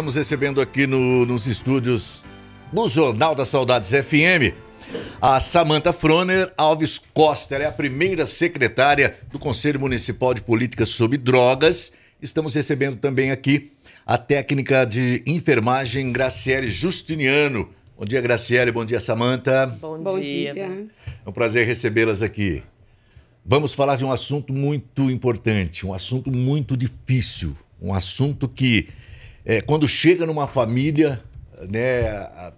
estamos recebendo aqui no, nos estúdios do Jornal das Saudades FM a Samanta Froner Alves Costa. Ela é a primeira secretária do Conselho Municipal de Políticas sobre Drogas. Estamos recebendo também aqui a técnica de enfermagem Graciele Justiniano. Bom dia, Graciele. Bom dia, Samanta. Bom, Bom dia. dia. É um prazer recebê-las aqui. Vamos falar de um assunto muito importante, um assunto muito difícil, um assunto que é, quando chega numa família, né, a,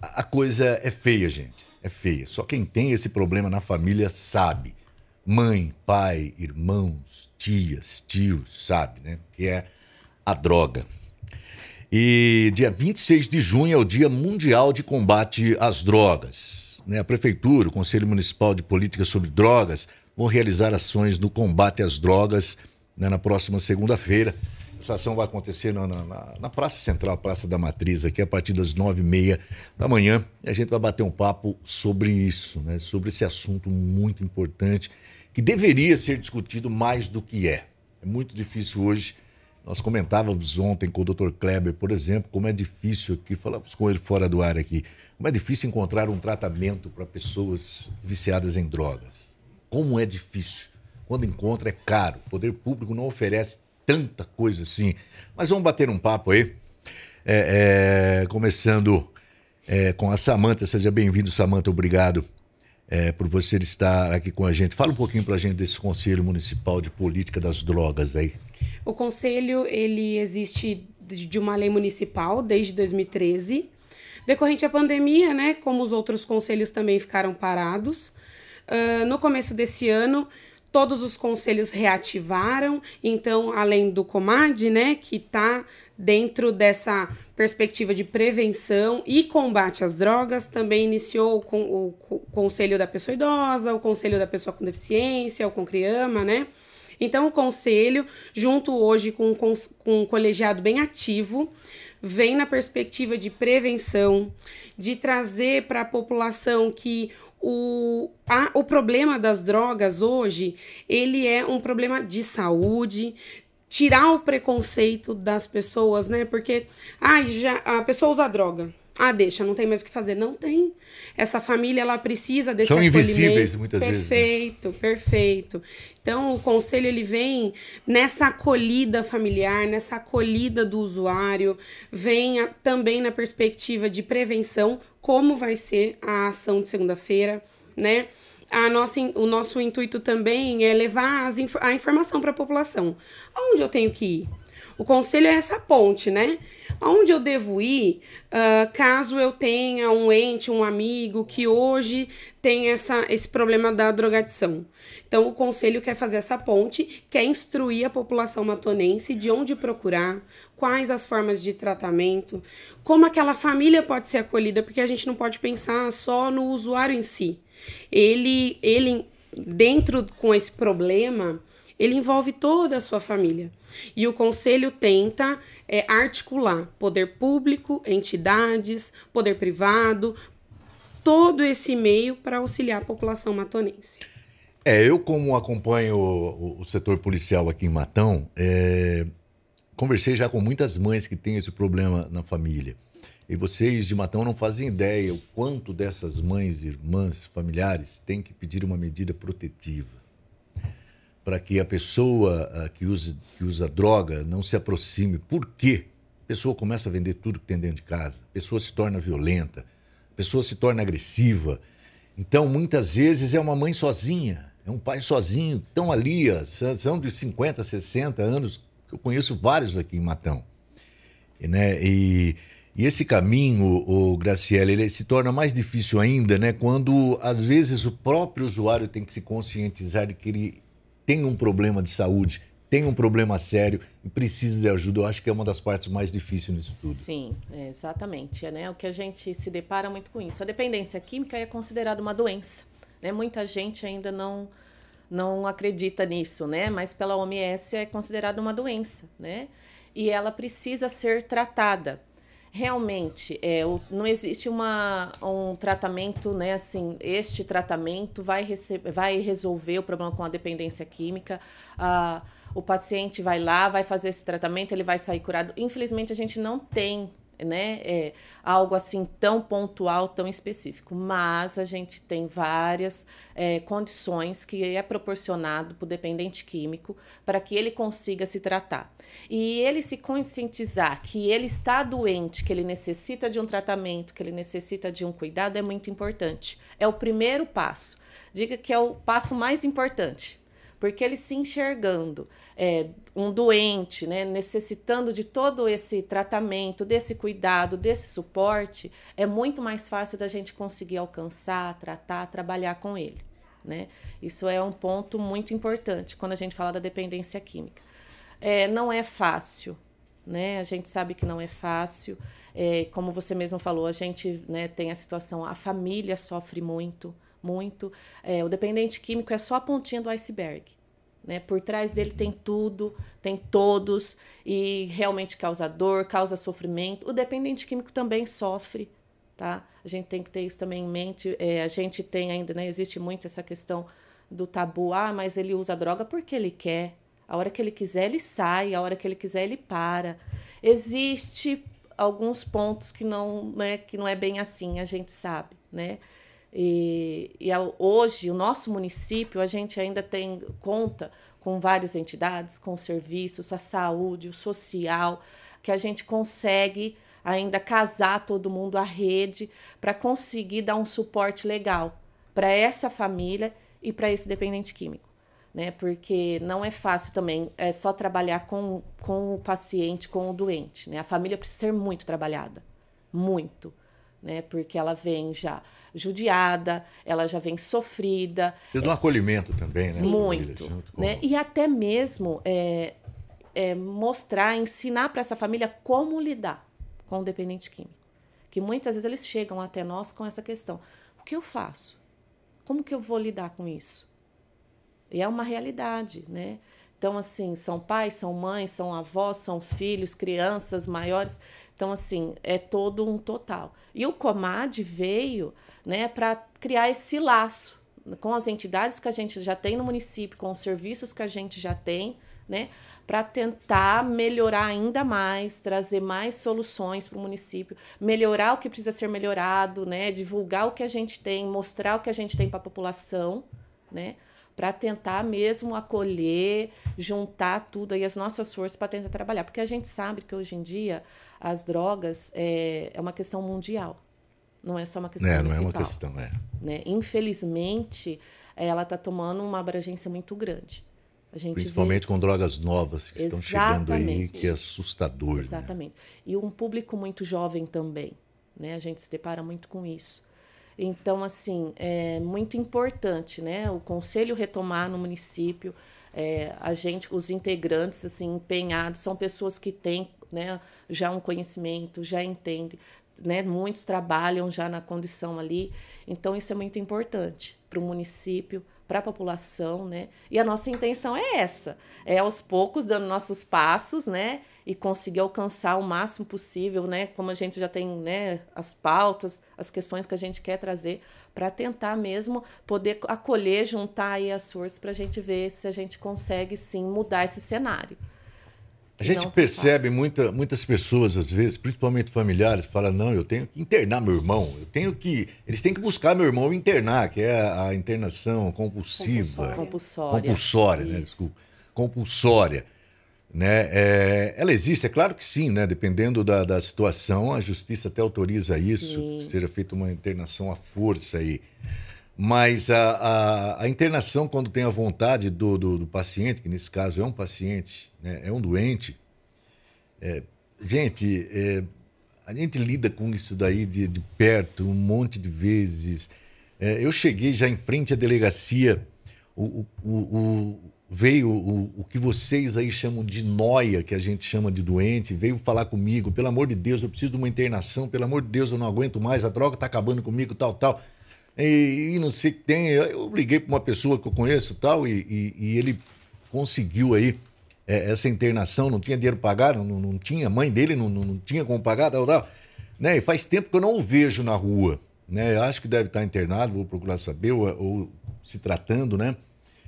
a coisa é feia, gente. É feia. Só quem tem esse problema na família sabe. Mãe, pai, irmãos, tias, tios, sabe, né? Que é a droga. E dia 26 de junho é o Dia Mundial de Combate às Drogas. Né. A Prefeitura, o Conselho Municipal de Política sobre Drogas vão realizar ações no combate às drogas né, na próxima segunda-feira. Essa ação vai acontecer na, na, na Praça Central, Praça da Matriz, aqui a partir das nove e meia da manhã. E a gente vai bater um papo sobre isso, né? sobre esse assunto muito importante que deveria ser discutido mais do que é. É muito difícil hoje. Nós comentávamos ontem com o Dr. Kleber, por exemplo, como é difícil aqui, falamos com ele fora do ar aqui, como é difícil encontrar um tratamento para pessoas viciadas em drogas. Como é difícil. Quando encontra, é caro. O poder público não oferece tanta coisa assim. Mas vamos bater um papo aí. É, é, começando é, com a Samanta. Seja bem-vindo, Samanta. Obrigado é, por você estar aqui com a gente. Fala um pouquinho para a gente desse Conselho Municipal de Política das Drogas aí. O conselho ele existe de uma lei municipal desde 2013. Decorrente à pandemia, né, como os outros conselhos também ficaram parados, uh, no começo desse ano Todos os conselhos reativaram, então, além do COMAD, né, que está dentro dessa perspectiva de prevenção e combate às drogas, também iniciou com o Conselho da Pessoa Idosa, o Conselho da Pessoa com Deficiência, o CONCRIAMA, né? Então, o conselho, junto hoje com, com, com um colegiado bem ativo, vem na perspectiva de prevenção, de trazer para a população que o, a, o problema das drogas hoje, ele é um problema de saúde, tirar o preconceito das pessoas, né? Porque ah já, a pessoa usa droga. Ah, deixa, não tem mais o que fazer. Não tem. Essa família, ela precisa desse São invisíveis, muitas né? perfeito, vezes. Perfeito, né? perfeito. Então, o conselho, ele vem nessa acolhida familiar, nessa acolhida do usuário. Vem a, também na perspectiva de prevenção, como vai ser a ação de segunda-feira, né? a nossa, o nosso intuito também é levar as, a informação para a população. Aonde eu tenho que ir? O conselho é essa ponte, né? Aonde eu devo ir uh, caso eu tenha um ente, um amigo que hoje tem essa, esse problema da drogadição? Então, o conselho quer fazer essa ponte, quer instruir a população matonense de onde procurar, quais as formas de tratamento, como aquela família pode ser acolhida, porque a gente não pode pensar só no usuário em si. Ele, ele dentro com esse problema, ele envolve toda a sua família. E o conselho tenta é, articular poder público, entidades, poder privado, todo esse meio para auxiliar a população matonense. É, eu como acompanho o, o setor policial aqui em Matão, é, conversei já com muitas mães que têm esse problema na família. E vocês de Matão não fazem ideia o quanto dessas mães, irmãs, familiares têm que pedir uma medida protetiva para que a pessoa ah, que, use, que usa droga não se aproxime. Por quê? A pessoa começa a vender tudo que tem dentro de casa, a pessoa se torna violenta, a pessoa se torna agressiva. Então, muitas vezes é uma mãe sozinha, é um pai sozinho, estão ali, são de 50, 60 anos, que eu conheço vários aqui em Matão. E, né, e, e esse caminho, o Graciela, ele se torna mais difícil ainda, né? Quando às vezes o próprio usuário tem que se conscientizar de que ele tem um problema de saúde, tem um problema sério e precisa de ajuda. Eu acho que é uma das partes mais difíceis nisso tudo. Sim, é, exatamente. É, né? O que a gente se depara muito com isso. A dependência química é considerada uma doença. Né? Muita gente ainda não, não acredita nisso, né? mas pela OMS é considerada uma doença. Né? E ela precisa ser tratada realmente é, o, não existe uma, um tratamento, né? Assim, este tratamento vai, rece vai resolver o problema com a dependência química. a o paciente vai lá, vai fazer esse tratamento, ele vai sair curado. Infelizmente, a gente não tem né? É, algo assim tão pontual, tão específico. Mas a gente tem várias é, condições que é proporcionado para o dependente químico para que ele consiga se tratar. E ele se conscientizar que ele está doente, que ele necessita de um tratamento, que ele necessita de um cuidado é muito importante. É o primeiro passo. Diga que é o passo mais importante porque ele se enxergando é, um doente, né, necessitando de todo esse tratamento, desse cuidado, desse suporte, é muito mais fácil da gente conseguir alcançar, tratar, trabalhar com ele. Né? Isso é um ponto muito importante quando a gente fala da dependência química. É, não é fácil, né? A gente sabe que não é fácil. É, como você mesmo falou, a gente né, tem a situação, a família sofre muito muito. É, o dependente químico é só a pontinha do iceberg. Né? Por trás dele tem tudo, tem todos, e realmente causa dor, causa sofrimento. O dependente químico também sofre. Tá? A gente tem que ter isso também em mente. É, a gente tem ainda, né? existe muito essa questão do tabu. Ah, mas ele usa droga porque ele quer. A hora que ele quiser, ele sai. A hora que ele quiser, ele para. Existe alguns pontos que não, né, que não é bem assim, a gente sabe, né? E, e hoje, o nosso município, a gente ainda tem conta com várias entidades, com serviços, a saúde, o social, que a gente consegue ainda casar todo mundo à rede para conseguir dar um suporte legal para essa família e para esse dependente químico. Né? Porque não é fácil também é só trabalhar com, com o paciente, com o doente. Né? A família precisa ser muito trabalhada. Muito né? Porque ela vem já judiada, ela já vem sofrida. E do é... acolhimento também, né? Muito. né? E até mesmo é, é, mostrar, ensinar para essa família como lidar com o dependente químico. Que muitas vezes eles chegam até nós com essa questão: o que eu faço? Como que eu vou lidar com isso? E é uma realidade, né? Então, assim, são pais, são mães, são avós, são filhos, crianças, maiores. Então, assim, é todo um total. E o COMAD veio né, para criar esse laço com as entidades que a gente já tem no município, com os serviços que a gente já tem, né, para tentar melhorar ainda mais, trazer mais soluções para o município, melhorar o que precisa ser melhorado, né, divulgar o que a gente tem, mostrar o que a gente tem para a população, né, para tentar mesmo acolher, juntar tudo aí, as nossas forças para tentar trabalhar. Porque a gente sabe que hoje em dia as drogas é, é uma questão mundial, não é só uma questão é, municipal. Não é uma questão, é. Né? Infelizmente, ela está tomando uma abrangência muito grande. Principalmente com drogas novas que Exatamente. estão chegando aí, que é assustador. Né? Exatamente. Né? E um público muito jovem também. Né? A gente se depara muito com isso. Então, assim, é muito importante, né? O conselho retomar no município, é, a gente, os integrantes, assim, empenhados, são pessoas que têm né, já um conhecimento, já entendem. Né, muitos trabalham já na condição ali, então isso é muito importante para o município, para a população, né? E a nossa intenção é essa, é aos poucos dando nossos passos, né? e conseguir alcançar o máximo possível, né? Como a gente já tem, né, as pautas, as questões que a gente quer trazer para tentar mesmo poder acolher, juntar aí as forças para a gente ver se a gente consegue sim mudar esse cenário. A gente não, percebe muita, muitas pessoas, às vezes, principalmente familiares, falam, não, eu tenho que internar meu irmão, eu tenho que. Eles têm que buscar meu irmão internar, que é a, a internação compulsiva. Compulsória. Compulsória, compulsória né? Desculpa. Compulsória. Né? É, ela existe, é claro que sim, né? dependendo da, da situação, a justiça até autoriza isso, que seja feita uma internação à força aí. Mas a, a, a, internação, quando tem a vontade do, do, do, paciente, que nesse caso é um paciente, né? é um doente, é, gente, é, a gente lida com isso daí de, de perto um monte de vezes. É, eu cheguei já em frente à delegacia, o, o, o, veio o, o, que vocês aí chamam de noia, que a gente chama de doente, veio falar comigo, pelo amor de Deus, eu preciso de uma internação, pelo amor de Deus, eu não aguento mais, a droga tá acabando comigo, tal, tal. E, e não sei o que tem. Eu liguei para uma pessoa que eu conheço tal, e, e, e ele conseguiu aí é, essa internação, não tinha dinheiro para pagar, não, não tinha, a mãe dele não, não, não, tinha como pagar, tal, tal. Né? E faz tempo que eu não o vejo na rua. Né? Acho que deve estar tá internado, vou procurar saber, ou, ou se tratando, né?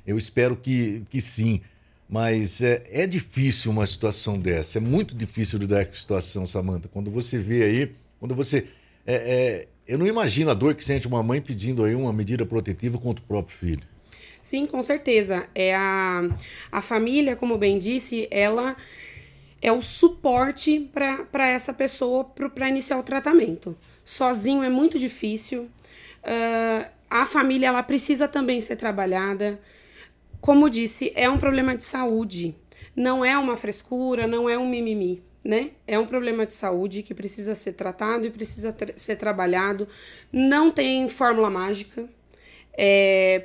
Eu espero que, que sim. Mas é, é difícil uma situação dessa. É muito difícil lidar com a situação, Samanta. Quando você vê aí, quando você. É, é, eu não imagino a dor que sente uma mãe pedindo aí uma medida protetiva contra o próprio filho. Sim, com certeza. É a, a família, como bem disse, ela é o suporte para essa pessoa para iniciar o tratamento. Sozinho é muito difícil. Uh, a família ela precisa também ser trabalhada como disse, é um problema de saúde. Não é uma frescura, não é um mimimi, né? É um problema de saúde que precisa ser tratado e precisa ser trabalhado. Não tem fórmula mágica. É,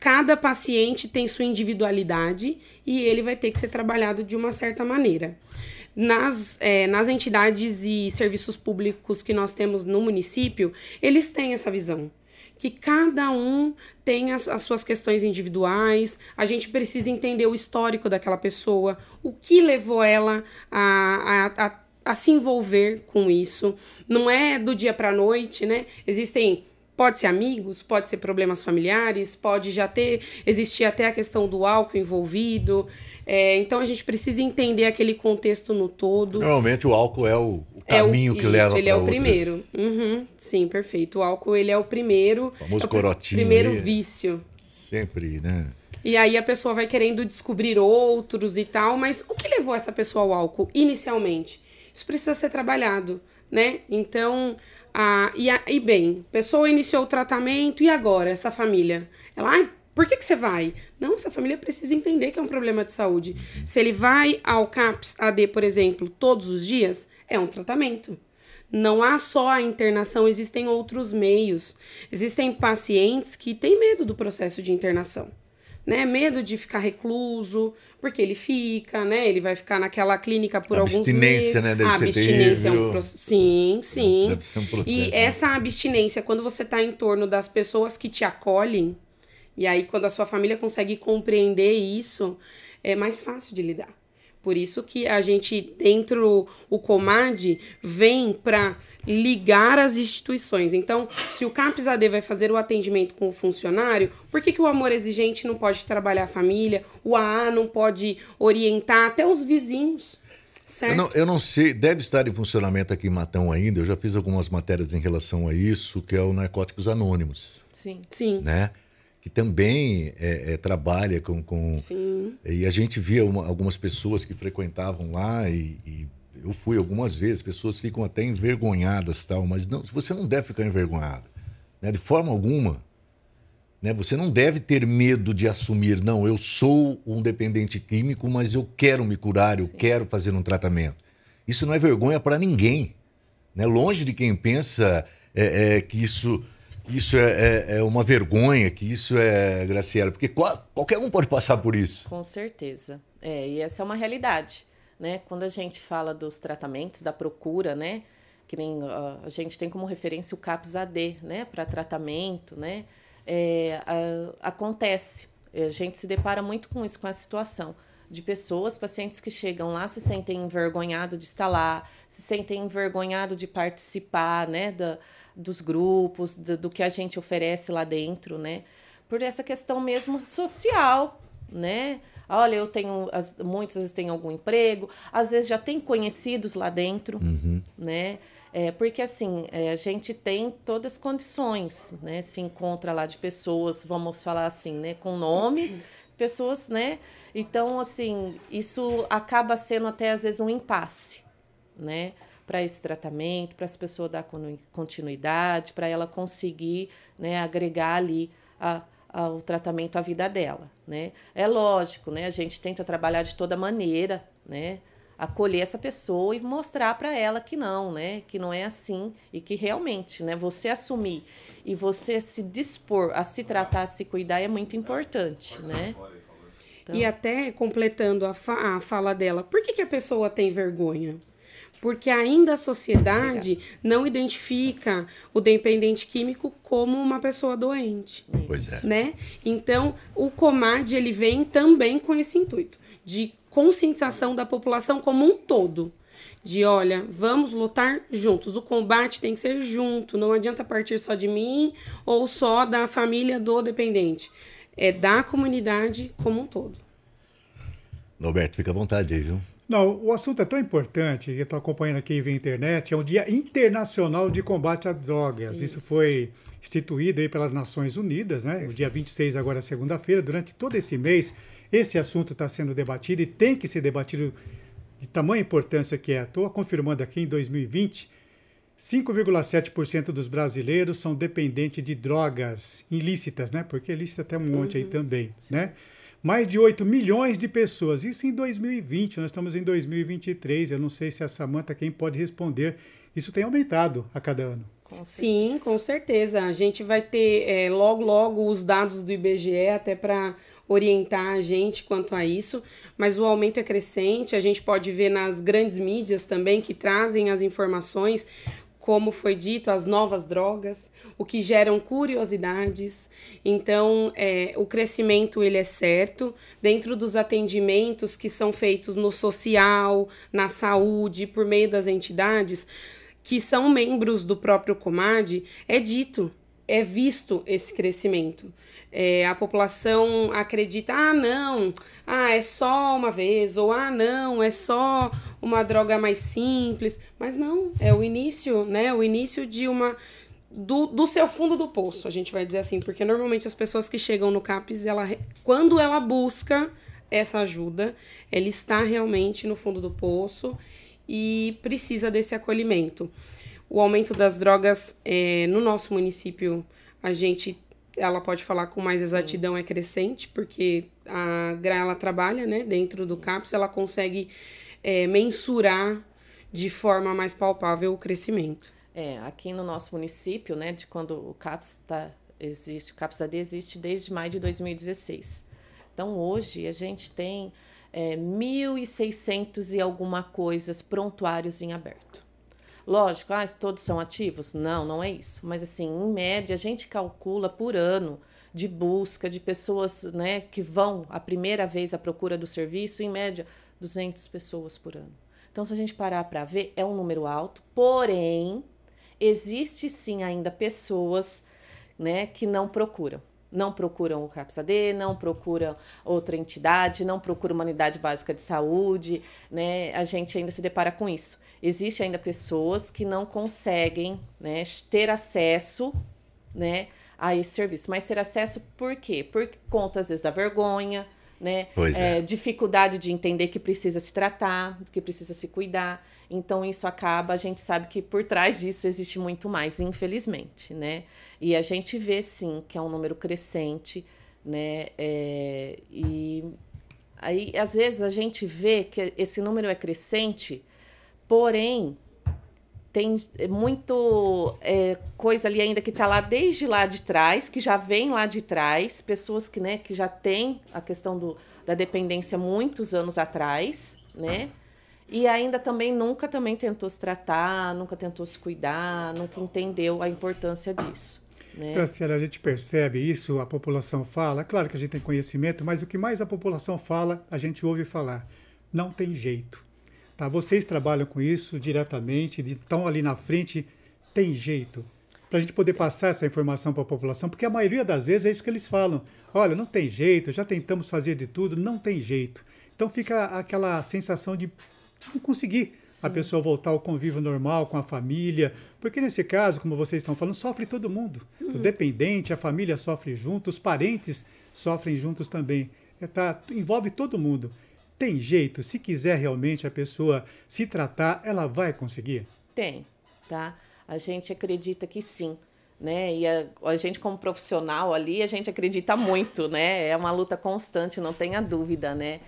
cada paciente tem sua individualidade e ele vai ter que ser trabalhado de uma certa maneira. Nas, é, nas entidades e serviços públicos que nós temos no município, eles têm essa visão que cada um tem as, as, suas questões individuais, a gente precisa entender o histórico daquela pessoa, o que levou ela a, a, a, a se envolver com isso. Não é do dia para noite, né? Existem Pode ser amigos, pode ser problemas familiares, pode já ter existir até a questão do álcool envolvido. É, então a gente precisa entender aquele contexto no todo. Normalmente o álcool é o, o caminho é o, que isso, leva ele é o outras. primeiro. Uhum, sim, perfeito. O álcool ele é o primeiro. O famoso é o corotinho. Primeiro vício. Sempre, né? E aí a pessoa vai querendo descobrir outros e tal, mas o que levou essa pessoa ao álcool inicialmente? Isso precisa ser trabalhado né? Então, a, e, a, e bem, pessoa iniciou o tratamento e agora essa família? Ela, ah, por que, que você vai? Não, essa família precisa entender que é um problema de saúde. Se ele vai ao CAPS AD, por exemplo, todos os dias, é um tratamento. Não há só a internação, existem outros meios. Existem pacientes que têm medo do processo de internação né? Medo de ficar recluso, porque ele fica, né? Ele vai ficar naquela clínica por alguns meses. Abstinência, né? Deve a abstinência é um processo. Sim, sim. Deve ser um processo. E né? essa abstinência, quando você está em torno das pessoas que te acolhem, e aí quando a sua família consegue compreender isso, é mais fácil de lidar. Por isso que a gente, dentro o Comad, vem para ligar as instituições. Então, se o CAPSAD vai fazer o atendimento com o funcionário, por que, que o amor exigente não pode trabalhar a família? O AA não pode orientar até os vizinhos? Certo? Eu não, eu não sei, deve estar em funcionamento aqui em Matão ainda. Eu já fiz algumas matérias em relação a isso, que é o Narcóticos Anônimos. Sim. Sim. Né? que também é, é, trabalha com. com Sim. E a gente via uma, algumas pessoas que frequentavam lá e, e eu fui algumas vezes, pessoas ficam até envergonhadas tal, mas não, você não deve ficar envergonhado, né? De forma alguma. Né? Você não deve ter medo de assumir, não, eu sou um dependente químico, mas eu quero me curar, eu Sim. quero fazer um tratamento. Isso não é vergonha para ninguém. Né? Longe de quem pensa é, é, que isso, que isso é, é, é, uma vergonha, que isso é, Graciela, porque qual, qualquer um pode passar por isso. Com certeza. É, e essa é uma realidade né? Quando a gente fala dos tratamentos, da procura, né? Que nem a gente tem como referência o CAPS-AD, né? Para tratamento, né? É, a, acontece. A gente se depara muito com isso, com a situação de pessoas, pacientes que chegam lá se sentem envergonhados de estar lá, se sentem envergonhados de participar, né, da, dos grupos, do, do que a gente oferece lá dentro, né, por essa questão mesmo social, né? Olha, eu tenho, as, muitas vezes tem algum emprego, às vezes já tem conhecidos lá dentro, uhum. né? É, porque assim, é, a gente tem todas as condições, né? Se encontra lá de pessoas, vamos falar assim, né? Com nomes, pessoas, né? Então, assim, isso acaba sendo até às vezes um impasse, né? Para esse tratamento, para as pessoas dar continuidade, para ela conseguir né, agregar ali a, a, o tratamento à vida dela. Né? É lógico, né? a gente tenta trabalhar de toda maneira, né? acolher essa pessoa e mostrar para ela que não, né? Que não é assim e que realmente, né, você assumir e você se dispor a se tratar, a se cuidar é muito importante, né? Então... E até completando a, fa a fala dela, por que, que a pessoa tem vergonha? porque ainda a sociedade não identifica o dependente químico como uma pessoa doente. Pois é. Né? Então, o COMAD ele vem também com esse intuito de conscientização da população como um todo de olha, vamos lutar juntos. O combate tem que ser junto, não adianta partir só de mim ou só da família do dependente. É da comunidade como um todo. Roberto, fica à vontade aí, viu? Não, o assunto é tão importante, eu estou acompanhando aqui via internet, é o Dia Internacional de Combate às Drogas. Isso, Isso foi instituído aí pelas Nações Unidas, né? O dia 26, agora segunda-feira, durante todo esse mês, esse assunto está sendo debatido e tem que ser debatido de tamanha importância que é. Estou confirmando aqui em 2020, 5,7% dos brasileiros são dependentes de drogas ilícitas, né? Porque ilícita é tem um monte uhum. aí também, né? Sim. né? mais de 8 milhões de pessoas. Isso em 2020, nós estamos em 2023. Eu não sei se a Samanta quem pode responder. Isso tem aumentado a cada ano. Com Sim, com certeza. A gente vai ter é, logo, logo os dados do IBGE até para orientar a gente quanto a isso, mas o aumento é crescente, a gente pode ver nas grandes mídias também que trazem as informações como foi dito, as novas drogas, o que geram curiosidades. Então, é, o crescimento ele é certo dentro dos atendimentos que são feitos no social, na saúde, por meio das entidades que são membros do próprio Comad, é dito, é visto esse crescimento. É, a população acredita, ah, não, ah, é só uma vez, ou ah, não, é só uma droga mais simples. Mas não, é o início, né? O início de uma. Do, do seu fundo do poço, a gente vai dizer assim, porque normalmente as pessoas que chegam no CAPES, ela, quando ela busca essa ajuda, ela está realmente no fundo do poço e precisa desse acolhimento. O aumento das drogas é, no nosso município, a gente ela pode falar com mais exatidão, Sim. é crescente, porque a Gra ela trabalha né, dentro do CAPS, ela consegue é, mensurar de forma mais palpável o crescimento. É, aqui no nosso município, né, de quando o CAPS tá, existe, o CAPS AD existe desde maio de 2016. Então hoje a gente tem é, 1.600 e alguma coisas prontuários em aberto. Lógico, ah, todos são ativos? Não, não é isso. Mas assim, em média, a gente calcula por ano de busca de pessoas né, que vão a primeira vez à procura do serviço, em média, 200 pessoas por ano. Então, se a gente parar para ver, é um número alto, porém, existe sim ainda pessoas né, que não procuram. Não procuram o CAPSAD, não procuram outra entidade, não procuram uma unidade básica de saúde, né? A gente ainda se depara com isso existe ainda pessoas que não conseguem né, ter acesso né, a esse serviço. Mas ter acesso por quê? Por conta, às vezes, da vergonha, né? É, é. Dificuldade de entender que precisa se tratar, que precisa se cuidar. Então, isso acaba, a gente sabe que por trás disso existe muito mais, infelizmente, né? E a gente vê, sim, que é um número crescente, né? É, e aí, às vezes, a gente vê que esse número é crescente Porém, tem muito é, coisa ali ainda que está lá desde lá de trás, que já vem lá de trás, pessoas que, né, que já têm a questão do, da dependência muitos anos atrás, né? E ainda também nunca também tentou se tratar, nunca tentou se cuidar, nunca entendeu a importância disso. Né? Graciela, então, assim, a gente percebe isso, a população fala, claro que a gente tem conhecimento, mas o que mais a população fala, a gente ouve falar. Não tem jeito. Tá? Vocês trabalham com isso diretamente, estão ali na frente, tem jeito. Para a gente poder passar essa informação para a população, porque a maioria das vezes é isso que eles falam. Olha, não tem jeito, já tentamos fazer de tudo, não tem jeito. Então fica aquela sensação de não conseguir Sim. a pessoa voltar ao convívio normal com a família, porque nesse caso, como vocês estão falando, sofre todo mundo. Uhum. O dependente, a família sofre junto, os parentes sofrem juntos também. É, tá, envolve todo mundo. Tem jeito, se quiser realmente a pessoa se tratar, ela vai conseguir? Tem, tá? A gente acredita que sim. Né? E a, a gente, como profissional ali, a gente acredita muito, né? É uma luta constante, não tenha dúvida, né?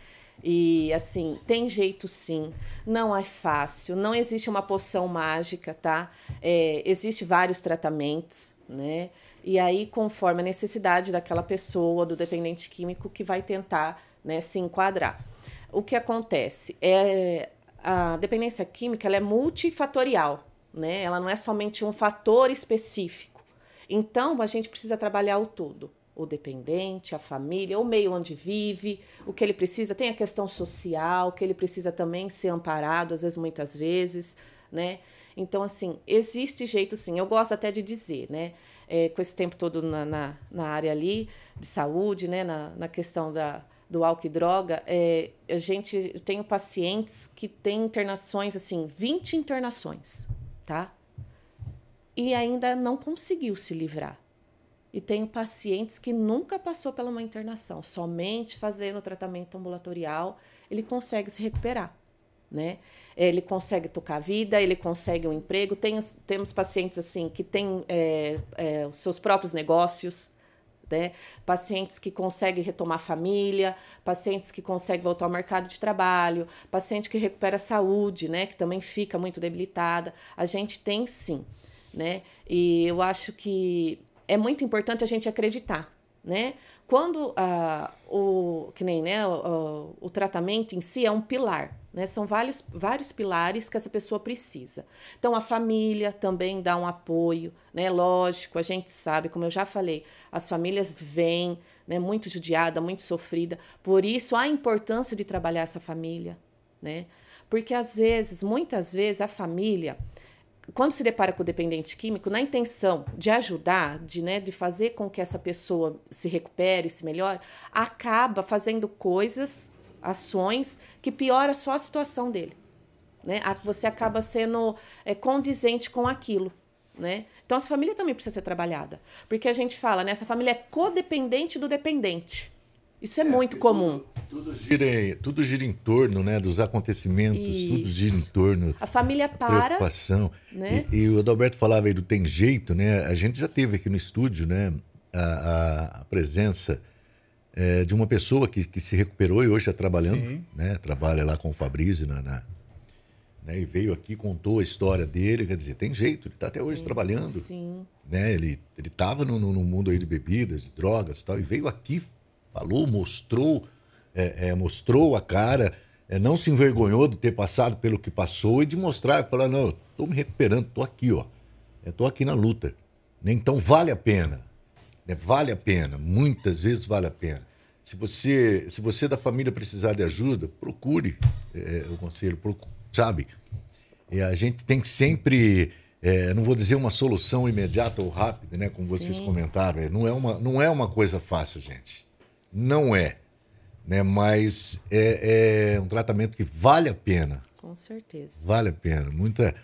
E assim, tem jeito sim, não é fácil, não existe uma poção mágica, tá? É, existe vários tratamentos, né? E aí, conforme a necessidade daquela pessoa, do dependente químico, que vai tentar né, se enquadrar o que acontece? É, a dependência química ela é multifatorial, né? Ela não é somente um fator específico. Então, a gente precisa trabalhar o todo. O dependente, a família, o meio onde vive, o que ele precisa. Tem a questão social, que ele precisa também ser amparado, às vezes, muitas vezes, né? Então, assim, existe jeito sim. Eu gosto até de dizer, né? É, com esse tempo todo na, na, na área ali de saúde, né? Na, na questão da, do álcool e droga, é, a gente tem tenho pacientes que têm internações assim, 20 internações, tá? E ainda não conseguiu se livrar. E tenho pacientes que nunca passou pela uma internação, somente fazendo o tratamento ambulatorial, ele consegue se recuperar, né? Ele consegue tocar a vida, ele consegue um emprego. Tem, temos pacientes assim que têm é, é, os seus próprios negócios, né? Pacientes que conseguem retomar família, pacientes que conseguem voltar ao mercado de trabalho, paciente que recupera a saúde, né? Que também fica muito debilitada. A gente tem sim, né? E eu acho que é muito importante a gente acreditar, né? Quando ah, o que nem né, o, o, tratamento em si é um pilar, né? São vários, vários pilares que essa pessoa precisa. Então a família também dá um apoio, né? Lógico, a gente sabe, como eu já falei, as famílias vêm, né? Muito judiada, muito sofrida. Por isso a importância de trabalhar essa família, né? Porque às vezes, muitas vezes a família quando se depara com o dependente químico, na intenção de ajudar, de, né, de fazer com que essa pessoa se recupere, se melhore, acaba fazendo coisas, ações que piora só a situação dele. Né? Você acaba sendo é, condizente com aquilo. Né? Então, essa família também precisa ser trabalhada. Porque a gente fala, né, essa família é codependente do dependente. Isso é, é muito comum. Tudo gira, tudo gira em torno né, dos acontecimentos, Isso. tudo gira em torno. A família para. Preocupação. Né? E, e, o Adalberto falava aí do tem jeito, né? A gente já teve aqui no estúdio né, a, a presença é, de uma pessoa que, que se recuperou e hoje está trabalhando, né? Trabalha lá com o Fabrício na, na né, e veio aqui, contou a história dele, quer dizer, tem jeito, ele está até hoje sim, trabalhando. Sim. Né? Ele estava no, no, mundo aí de bebidas, de drogas e tal, e veio aqui, falou, mostrou é, é, mostrou a cara, é, não se envergonhou de ter passado pelo que passou e de mostrar, falar, não, estou me recuperando, estou aqui, ó. Estou é, aqui na luta. Né, então vale a pena. Né? Vale a pena. Muitas vezes vale a pena. Se você, se você da família precisar de ajuda, procure é, é o conselho, procure, sabe? E a gente tem que sempre, é, não vou dizer uma solução imediata ou rápida, né? Como vocês comentaram, é, não, é uma, não é uma coisa fácil, gente. Não é né? Mas é, é um tratamento que vale a pena. Com certeza. Vale a pena. Muita.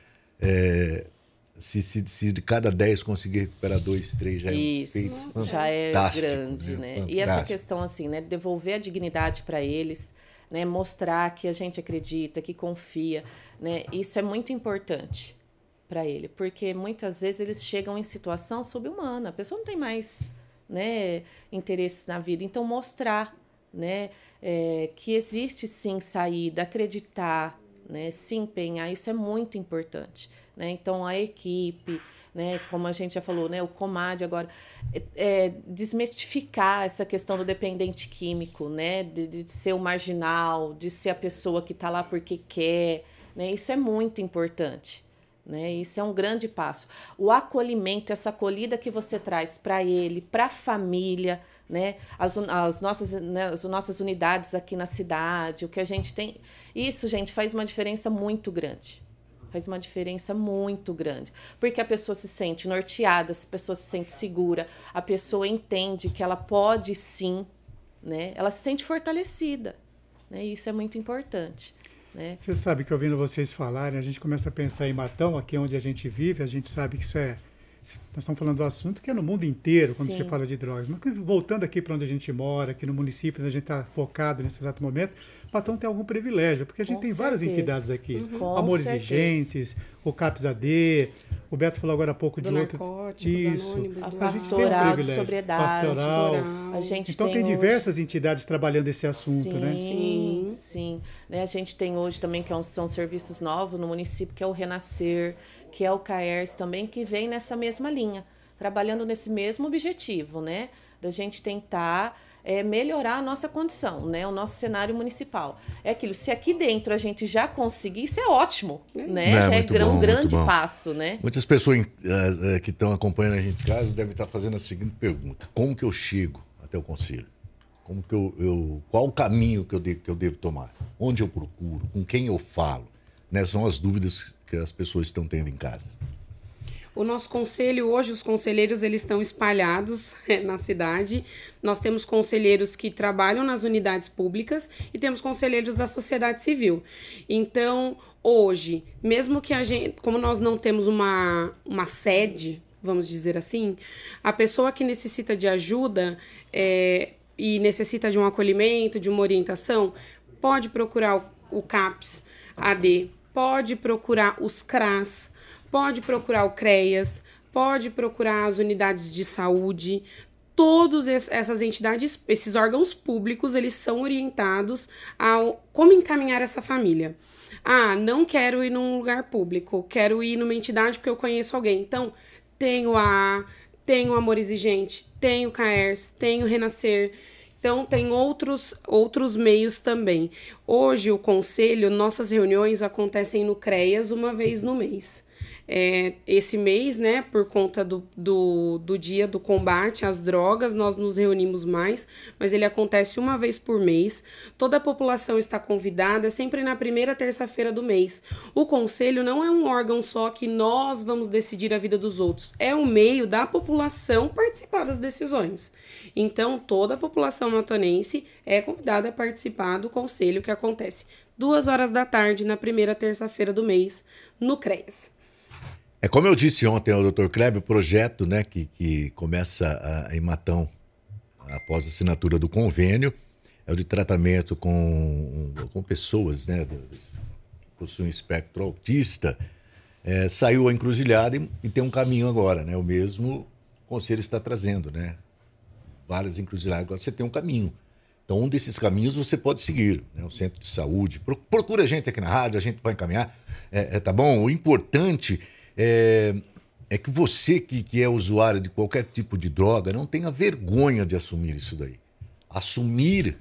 É, é, se, se, se, de cada 10 conseguir recuperar 2, 3, já é Isso, um Isso, já é grande, né? né? E essa questão, assim, né? Devolver a dignidade para eles, né? Mostrar que a gente acredita, que confia, né? Isso é muito importante para ele, porque muitas vezes eles chegam em situação subhumana, a pessoa não tem mais né, interesses na vida. Então, mostrar né? É, que existe sim saída, acreditar, né? Se empenhar, isso é muito importante, né? Então a equipe, né? Como a gente já falou, né? O Comad agora é, é, desmistificar essa questão do dependente químico, né? De, de ser o marginal, de ser a pessoa que está lá porque quer, né? Isso é muito importante. Né? Isso é um grande passo. O acolhimento, essa acolhida que você traz para ele, para a família, né? As, as nossas, né, as nossas unidades aqui na cidade, o que a gente tem. Isso, gente, faz uma diferença muito grande. Faz uma diferença muito grande. Porque a pessoa se sente norteada, a pessoa se sente segura, a pessoa entende que ela pode sim, né? Ela se sente fortalecida. Né? E isso é muito importante. Né? Você sabe que ouvindo vocês falarem, a gente começa a pensar em Matão, aqui onde a gente vive, a gente sabe que isso é nós estamos falando do assunto que é no mundo inteiro quando Sim. você fala de drogas. Mas voltando aqui para onde a gente mora, aqui no município, onde a gente está focado nesse exato momento, Patão tem algum privilégio, porque a gente Com tem certeza. várias entidades aqui. Uhum. Amores certeza. Vigentes, o CAPS AD, o Beto falou agora há pouco do de outro. Isso. Anônimos, a, a pastoral um de sobriedade. Pastoral. A gente então tem, tem diversas hoje... entidades trabalhando esse assunto, Sim. né? Sim. Uhum. Sim. Né, a gente tem hoje também, que é são serviços novos no município, que é o Renascer, que é o CAERS também, que vem nessa mesma linha, trabalhando nesse mesmo objetivo, né? Da gente tentar é, melhorar a nossa condição, né? O nosso cenário municipal. É aquilo, se aqui dentro a gente já conseguir, isso é ótimo, é. né? É, já é bom, um grande passo, né? Muitas pessoas eh, eh, que estão acompanhando a gente em casa devem estar fazendo a seguinte pergunta: como que eu chego até o conselho? Como que eu, eu qual o caminho que eu, de, que eu devo tomar? Onde eu procuro? Com quem eu falo? Né? São as dúvidas que as pessoas estão tendo em casa. O nosso conselho hoje, os conselheiros eles estão espalhados é, na cidade. Nós temos conselheiros que trabalham nas unidades públicas e temos conselheiros da sociedade civil. Então, hoje, mesmo que a gente, como nós não temos uma, uma sede, vamos dizer assim, a pessoa que necessita de ajuda é, e necessita de um acolhimento, de uma orientação, pode procurar o CAPS AD, pode procurar os CRAS, pode procurar o CREAS, pode procurar as unidades de saúde. Todas essas entidades, esses órgãos públicos, eles são orientados a como encaminhar essa família. Ah, não quero ir num lugar público, quero ir numa entidade porque eu conheço alguém. Então, tenho a tem o Amor Exigente, tem o Caers, tem o Renascer. Então, tem outros, outros meios também. Hoje, o conselho, nossas reuniões acontecem no CREAS uma vez no mês é, esse mês, né, por conta do, do, do dia do combate às drogas, nós nos reunimos mais, mas ele acontece uma vez por mês. Toda a população está convidada, sempre na primeira terça-feira do mês. O conselho não é um órgão só que nós vamos decidir a vida dos outros, é um meio da população participar das decisões. Então, toda a população matonense é convidada a participar do conselho que acontece duas horas da tarde na primeira terça-feira do mês no CREAS. É como eu disse ontem ao Dr. Kleber, o projeto né, que, que começa a, em Matão após a assinatura do convênio é o de tratamento com, com pessoas né, que possuem espectro autista. É, saiu a encruzilhada e, e, tem um caminho agora, né? O mesmo o conselho está trazendo, né? Várias encruzilhadas, agora você tem um caminho. Então, um desses caminhos você pode seguir, né? O centro de saúde. Procura a gente aqui na rádio, a gente vai encaminhar, é, é, tá bom? O importante é, é que você que, que é usuário de qualquer tipo de droga não tenha vergonha de assumir isso daí. Assumir,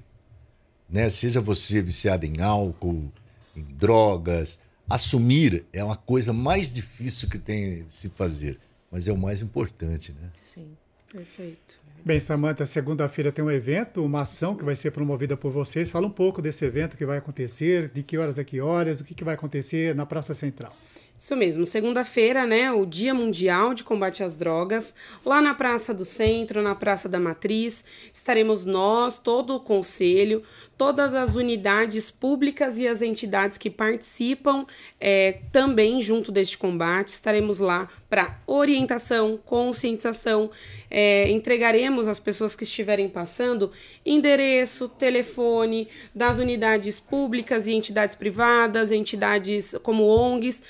né? Seja você viciado em álcool, em drogas, assumir é uma coisa mais difícil que tem de se fazer, mas é o mais importante, né? Sim, perfeito. Bem, Samanta, segunda-feira tem um evento, uma ação que vai ser promovida por vocês. Fala um pouco desse evento que vai acontecer, de que horas a que horas, o que, que vai acontecer na Praça Central. Isso mesmo, segunda-feira, né, o Dia Mundial de Combate às Drogas, lá na Praça do Centro, na Praça da Matriz, estaremos nós, todo o conselho, todas as unidades públicas e as entidades que participam é, também junto deste combate, estaremos lá para orientação, conscientização, é, entregaremos às pessoas que estiverem passando endereço, telefone das unidades públicas e entidades privadas, entidades como ONGs,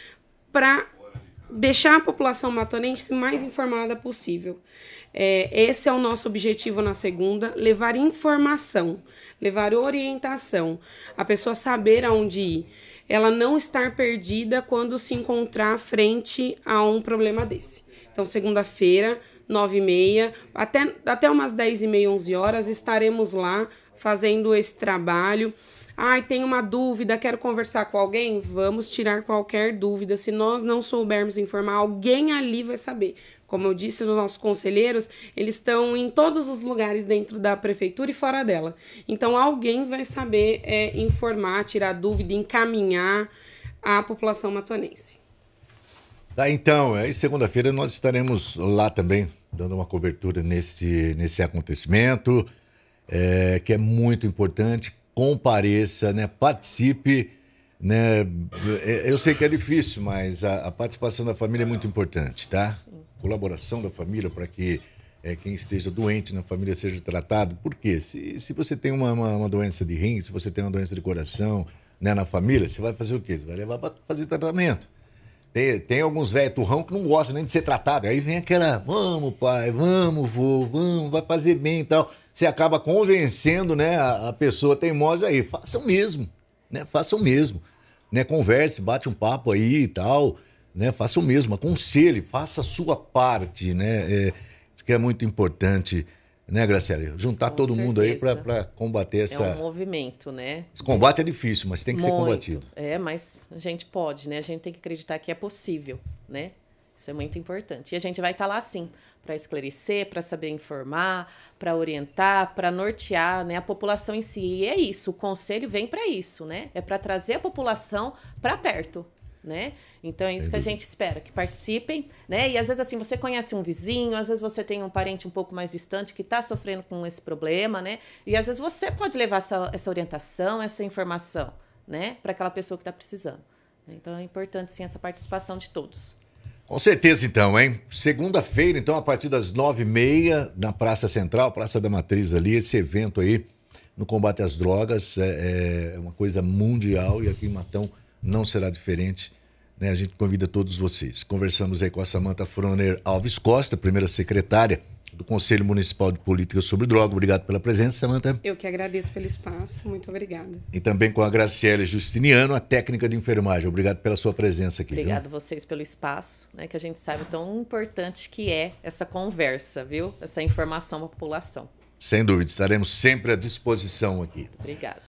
para deixar a população matonense mais informada possível. É, esse é o nosso objetivo na segunda: levar informação, levar orientação, a pessoa saber aonde ir, ela não estar perdida quando se encontrar frente a um problema desse. Então, segunda-feira, nove e meia, até, até umas dez e meia, onze horas, estaremos lá fazendo esse trabalho. Ai, tem uma dúvida, quero conversar com alguém? Vamos tirar qualquer dúvida. Se nós não soubermos informar, alguém ali vai saber. Como eu disse, os nossos conselheiros, eles estão em todos os lugares dentro da prefeitura e fora dela. Então, alguém vai saber é, informar, tirar dúvida, encaminhar a população matonense. Tá, então, é segunda-feira nós estaremos lá também, dando uma cobertura nesse, nesse acontecimento, é, que é muito importante compareça, né? participe. Né? É, eu sei que é difícil, mas a, a participação da família é muito importante, tá? Sim. Colaboração da família para que é, quem esteja doente na família seja tratado. Por quê? Se, se você tem uma, uma, uma doença de rim, se você tem uma doença de coração né, na família, você vai fazer o quê? Você vai levar para fazer tratamento. Tem, tem alguns velhos turrão que não gostam nem de ser tratado. Aí vem aquela, vamos pai, vamos vô, vamos, vai fazer bem e tal você acaba convencendo né, a pessoa teimosa aí. Façam mesmo, né? Façam mesmo. Né? Converse, bate um papo aí e tal. Né? Faça o mesmo, aconselhe, faça a sua parte, né? É, isso que é muito importante, né, Graciela? Juntar Com todo certeza. mundo aí para combater é essa. É um movimento, né? Esse combate é difícil, mas tem que muito. ser combatido. É, mas a gente pode, né? A gente tem que acreditar que é possível, né? Isso é muito importante. E a gente vai estar tá lá sim, para esclarecer, para saber informar, para orientar, para nortear né, a população em si. E é isso, o conselho vem para isso, né? É para trazer a população para perto. Né? Então é isso que a gente espera, que participem, né? E às vezes assim, você conhece um vizinho, às vezes você tem um parente um pouco mais distante que está sofrendo com esse problema, né? E às vezes você pode levar essa, essa orientação, essa informação, né? Para aquela pessoa que está precisando. Então é importante sim essa participação de todos. Com certeza, então, hein? Segunda-feira, então, a partir das nove e meia, na Praça Central, Praça da Matriz ali, esse evento aí no combate às drogas é, é uma coisa mundial e aqui em Matão não será diferente. Né? A gente convida todos vocês. Conversamos aí com a Samanta Froner Alves Costa, primeira secretária do Conselho Municipal de Política sobre Droga. Obrigado pela presença, Samanta. Eu que agradeço pelo espaço, muito obrigada. E também com a Graciela Justiniano, a técnica de enfermagem. Obrigado pela sua presença aqui. Obrigado viu? vocês pelo espaço, né, que a gente sabe tão importante que é essa conversa, viu? Essa informação à população. Sem dúvida, estaremos sempre à disposição aqui. Obrigada.